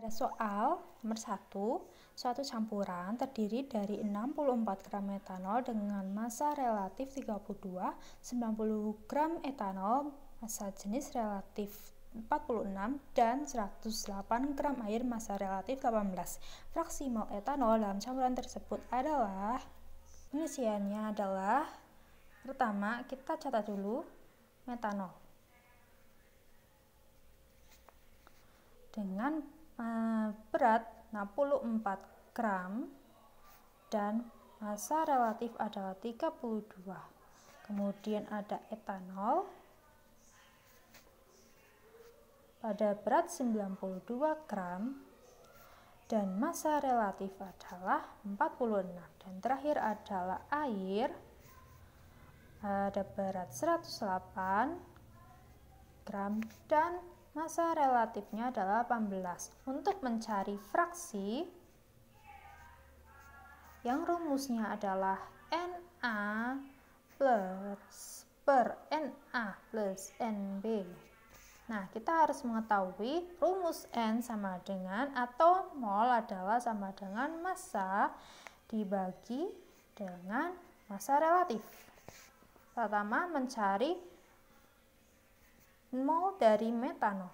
Pada soal nomor 1, suatu campuran terdiri dari 64 gram metanol dengan massa relatif 32, 90 gram etanol, massa jenis relatif 46 dan 108 gram air massa relatif 18. Fraksi mol etanol dalam campuran tersebut adalah penisiannya adalah pertama kita catat dulu metanol dengan Eh, berat 64 gram dan massa relatif adalah 32. Kemudian ada etanol pada berat 92 gram dan massa relatif adalah 46 dan terakhir adalah air ada berat 108 gram dan masa relatifnya adalah 18. Untuk mencari fraksi, yang rumusnya adalah Na plus per Na plus NB. Nah, kita harus mengetahui rumus N sama dengan atau mol adalah sama dengan massa dibagi dengan massa relatif. Pertama, mencari mol dari metanol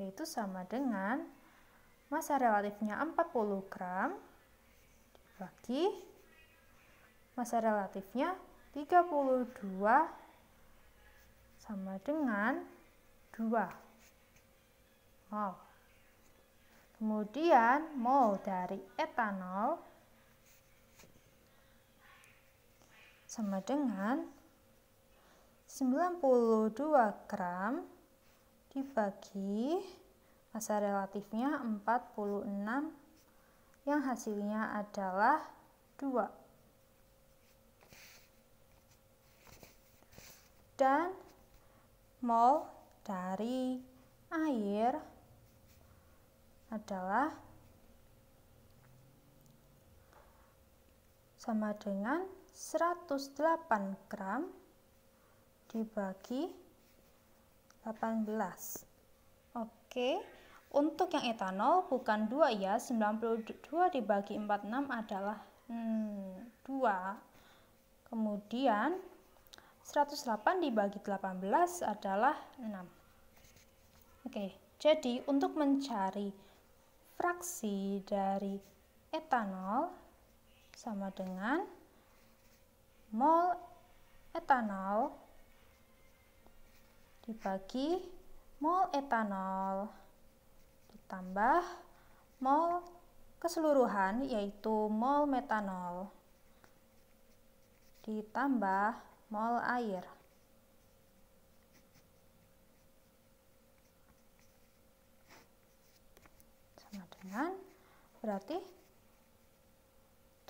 yaitu sama dengan massa relatifnya 40 gram dibagi massa relatifnya 32 sama dengan 2 mol. Kemudian mol dari etanol sama dengan 92 gram dibagi massa relatifnya 46 yang hasilnya adalah 2. Dan mol dari air adalah sama dengan 108 gram dibagi 18 oke untuk yang etanol bukan 2 ya 92 dibagi 46 adalah hmm, 2 kemudian 108 dibagi 18 adalah 6 oke jadi untuk mencari fraksi dari etanol sama dengan mol etanol dibagi mol etanol ditambah mol keseluruhan yaitu mol metanol ditambah mol air. Sama dengan berarti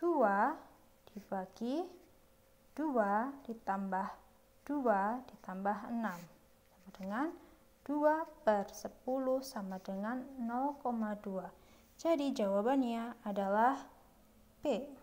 2 dibagi 2 ditambah 2 ditambah 6 dengan 2 per 10 sama dengan 0,2. Jadi jawabannya adalah P.